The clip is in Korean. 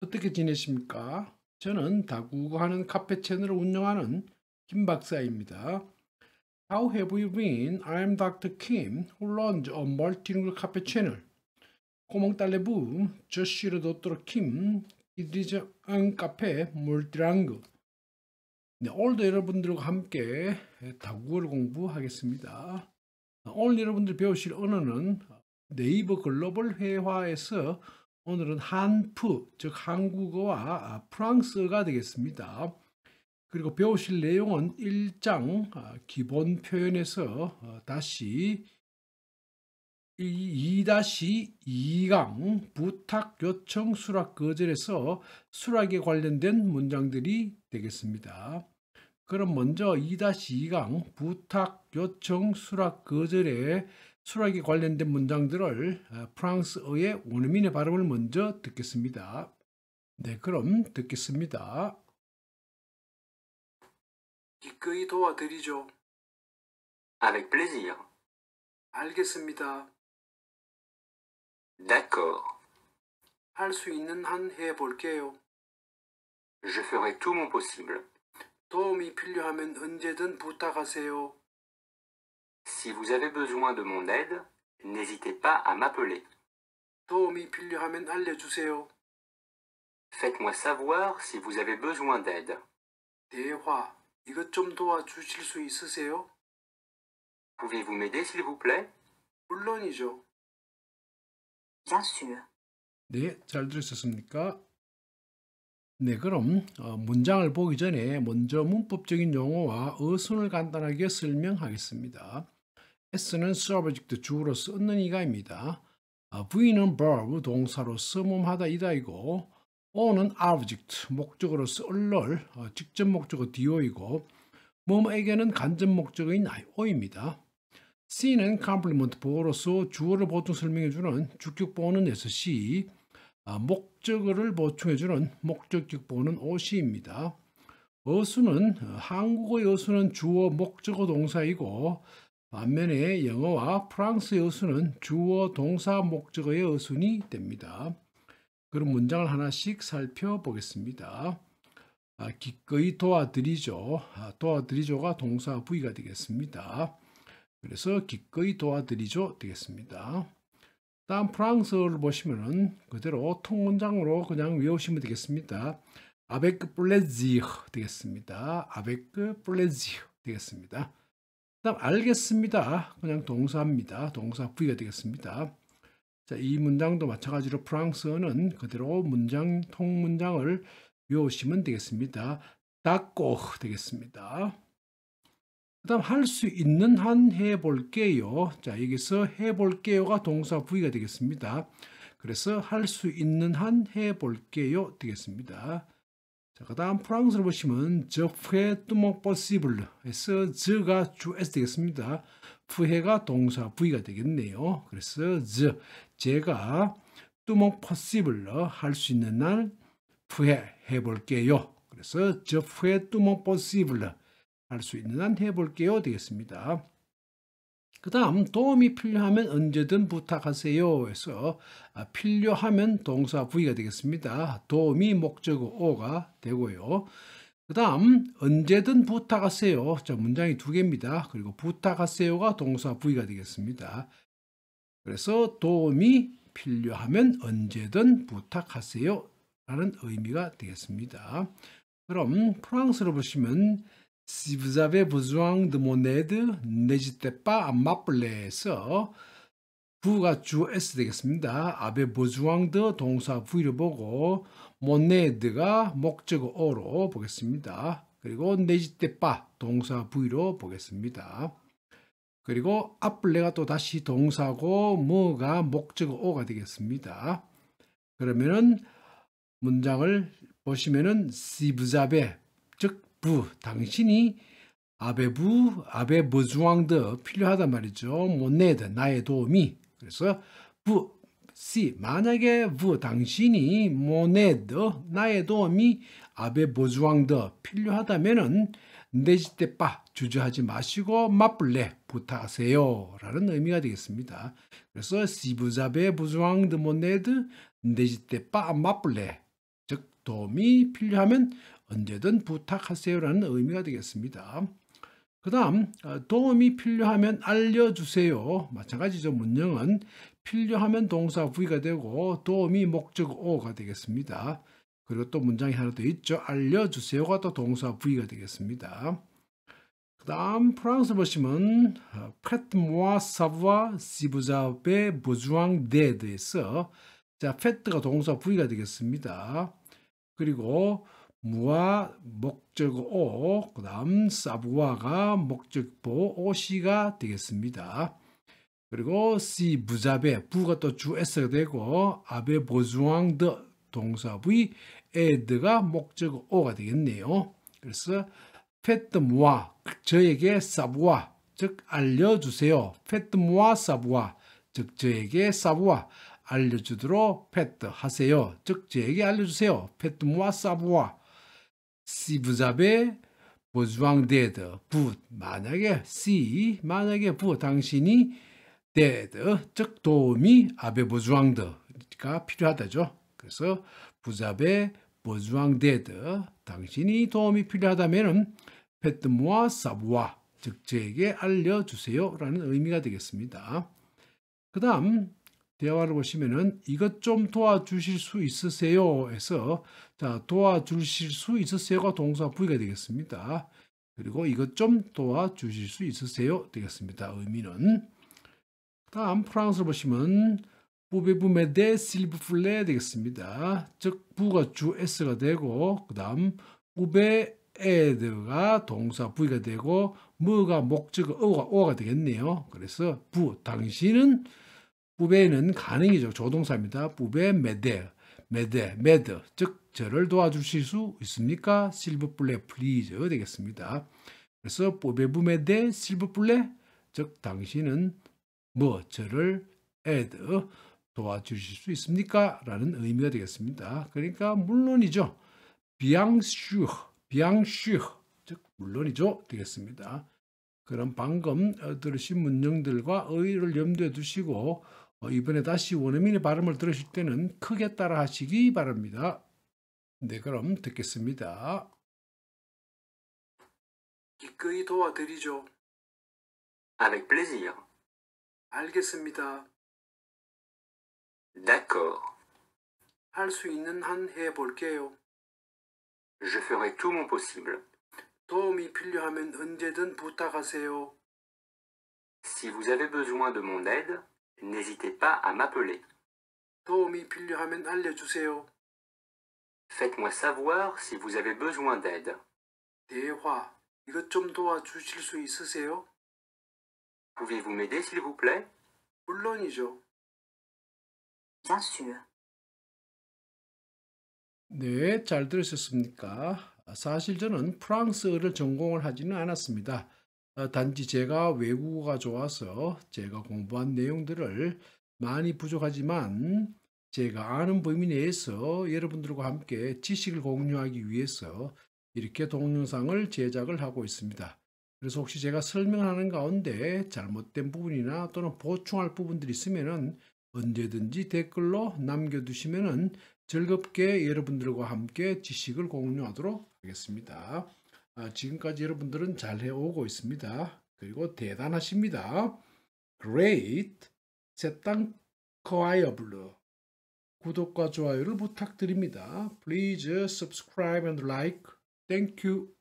어떻게 지내십니까? 저는 다국어하는 카페 채널을 운영하는 김 박사입니다. How have you been? I'm Dr. Kim, who runs a multilingual cafe channel. Comment allez-vous? Je suis le Dr. Kim, qui dirige un café multilingue. 네, 오늘도 여러분들과 함께 다국어를 공부하겠습니다. 오늘 여러분들 배우실 언어는 네이버 글로벌 회화에서 오늘은 한프, 즉 한국어와 아, 프랑스어가 되겠습니다. 그리고 배우실 내용은 1장 아, 기본 표현에서 어, 다시 2-2강 부탁 요청 수락 거절에서 수락에 관련된 문장들이 되겠습니다. 그럼 먼저 2-2강 부탁 요청 수락 거절에 수락에 관련된 문장들을 어, 프랑스어의 원어민의 발음을 먼저 듣겠습니다. 네, 그럼 듣겠습니다. 기꺼이 도와드리죠. Avec plaisir. 알겠습니다. D'accord. 할 수 있는 한 해볼게요. Je ferai tout mon possible. 도움이 필요하면 언제든 부탁하세요. Si vous avez besoin de mon aide, n'hésitez pas à m'appeler. Oh. Faites-moi savoir si vous avez besoin d'aide. Oh. Pouvez-vous m'aider s'il vous plaît? Bien sûr. 잘 들으셨습니까? 네, 그럼 문장을 보기 전에 먼저 문법적인 용어와 어순을 간단하게 설명하겠습니다. s는 subject 주어로서 는 이가입니다. 아, v는 verb 동사로서 몸하다 이다이고 o는 object 목적으로서 럴 어, 직접 목적어 do이고 몸에게는 간접 목적인 o입니다. c는 complement 보어로서 주어를 보충 설명해주는 주격 보어는 sc 아, 목적어를 보충해주는 목적격 보어는 oc입니다. 어수는 어, 한국어 어수는 주어 목적어 동사이고 반면에 영어와 프랑스의 어순은 주어 동사 목적어의 어순이 됩니다. 그럼 문장을 하나씩 살펴보겠습니다. 아, 기꺼이 도와드리죠. 아, 도와드리죠가 동사 부위가 되겠습니다. 그래서 기꺼이 도와드리죠 되겠습니다. 다음 프랑스어를 보시면 그대로 통문장으로 그냥 외우시면 되겠습니다. 아베크 c 레 l 어 되겠습니다. 아베크 c 레 l 어 되겠습니다. 다음 알겠습니다. 그냥 동사입니다. 동사 부위가 되겠습니다. 자, 이 문장도 마찬가지로 프랑스어는 그대로 문장 통문장을 외우시면 되겠습니다. 닦고 되겠습니다. 그 다음 할 수 있는 한 해볼게요. 자 여기서 해볼게요가 동사 부위가 되겠습니다. 그래서 할 수 있는 한 해볼게요 되겠습니다. 자, 그 다음 프랑스를 보시면 저 푸에 뚜목 버시블에서 저가 주에서 되겠습니다. 푸해가 동사 부위가 되겠네요. 그래서 저 제가 뚜목 버시블러 할수 있는 날 푸해 해볼게요. 그래서 저 푸에 뚜목 버시블러 할수 있는 한 해볼게요 되겠습니다. 그 다음 도움이 필요하면 언제든 부탁하세요 해서 아, 필요하면 동사 부위가 되겠습니다. 도움이 목적어 오가 되고요. 그 다음 언제든 부탁하세요. 자 문장이 두 개입니다. 그리고 부탁하세요가 동사 부위가 되겠습니다. 그래서 도움이 필요하면 언제든 부탁하세요 라는 의미가 되겠습니다. 그럼 프랑스로 보시면 Si vous avez besoin de mon aide, n'hésitez pas à m'appeler 서 부가 주 S 되겠습니다. 아베 보주왕드 동사 부위를 보고 모네드가 목적어 로 보겠습니다. 그리고 네지테빠 동사 부위로 보겠습니다. 그리고 앞플레가 또 다시 동사고 뭐가 목적어 가 되겠습니다. 그러면은 문장을 보시면은 시브자베 즉부 당신이 아베부 아베 버주왕드 필요하단 말이죠. 못내든 나의 도움이 그래서 부 C 만약에 부 당신이 모네드 나의 도움이 아베 버주왕드 필요하다면은 내지때빠 주저하지 마시고 맞불래 부탁하세요 라는 의미가 되겠습니다. 그래서 시부자베 부주왕드 모네드 내지때빠 맞불래 즉 도움이 필요하면 언제든 부탁하세요라는 의미가 되겠습니다. 그 다음 어, 도움이 필요하면 알려주세요. 마찬가지죠. 문형은 필요하면 동사 V가 되고 도움이 목적 O가 되겠습니다. 그리고 또 문장이 하나 더 있죠. 알려주세요가 또 동사 V가 되겠습니다. 그 다음 프랑스 보시면 어, faites-moi savoir si vous avez besoin d'aide 에서 자, f a i t 가 동사 V가 되겠습니다. 그리고 무와 목적어 그 다음 사부와가 목적보 오시가 되겠습니다. 그리고 시 부자베 부가 또 주 S가 되고 아베 보주앙드 동사부의 에드가 목적어 가 되겠네요. 그래서 페트무와 저에게 사부와 즉 알려주세요. 페트무와 사부와 즉 저에게 사부와 알려주도록 페트 하세요. 즉 저에게 알려주세요. 페트무와 사부와 si vous avez besoin d'aide, vous, 만약에, si, 만약에, vous, 당신이 d'aide, 즉 도움이 avez besoin de가 필요하다죠. 그래서 vous avez besoin d'aide, 당신이 도움이 필요하다면은 faites-moi savoir, 즉 저에게 알려주세요 라는 의미가 되겠습니다. 그 다음 대화를 보시면은 이것 좀 도와주실 수 있으세요 해서 자 도와주실 수 있으세요가 동사 부위가 되겠습니다. 그리고 이것 좀 도와주실 수 있으세요 되겠습니다. 의미는 다음 프랑스 보시면 부베부메데 실브플레 되겠습니다. 즉 부가 주 s가 되고 그 다음 부베 에드가 동사 부위가 되고 뭐가 목적어 어가 오가 되겠네요. 그래서 부 당신은 부베는 가능이죠. 조동사입니다. 부베 메데, 메데, 메드. 즉, 저를 도와주실 수 있습니까? 실버플레 플리즈 되겠습니다. 그래서 부베부메데 실버플레 즉 당신은 뭐 저를 에드 도와주실 수 있습니까? 라는 의미가 되겠습니다. 그러니까 물론이죠. 비앙슈, 비앙슈 즉 물론이죠 되겠습니다. 그럼 방금 들으신 문장들과 의의를 염두에 두시고 어, 이번에 다시 원어민의 발음을 들으실 때는 크게 따라 하시기 바랍니다. 네, 그럼 듣겠습니다. 기꺼이 도와드리죠. Avec plaisir. 알겠습니다. D'accord. 할 수 있는 한 해볼게요. Je ferai tout mon possible. 도움이 필요하면 언제든 부탁하세요. Si vous avez besoin de mon aide, N'hésitez pas à m'appeler. 도움이 필요하면 알려주세요. Faites-moi savoir si vous avez besoin d'aide. 대화, 이것 좀 도와주실 수 있으세요? Pouvez-vous m'aider s'il vous plaît? 물론이죠. Bien sûr. 네, 잘 들으셨습니까? 사실 저는 프랑스어를 전공을 하지는 않았습니다. 어, 단지 제가 외국어가 좋아서 제가 공부한 내용들을 많이 부족하지만 제가 아는 범위 내에서 여러분들과 함께 지식을 공유하기 위해서 이렇게 동영상을 제작을 하고 있습니다. 그래서 혹시 제가 설명하는 가운데 잘못된 부분이나 또는 보충할 부분들이 있으면 언제든지 댓글로 남겨두시면 즐겁게 여러분들과 함께 지식을 공유하도록 하겠습니다. 아, 지금까지 여러분들은 잘 해오고 있습니다. 그리고 대단하십니다. Great, 세땅커와이어블루 구독과 좋아요를 부탁드립니다. Please subscribe and like. Thank you.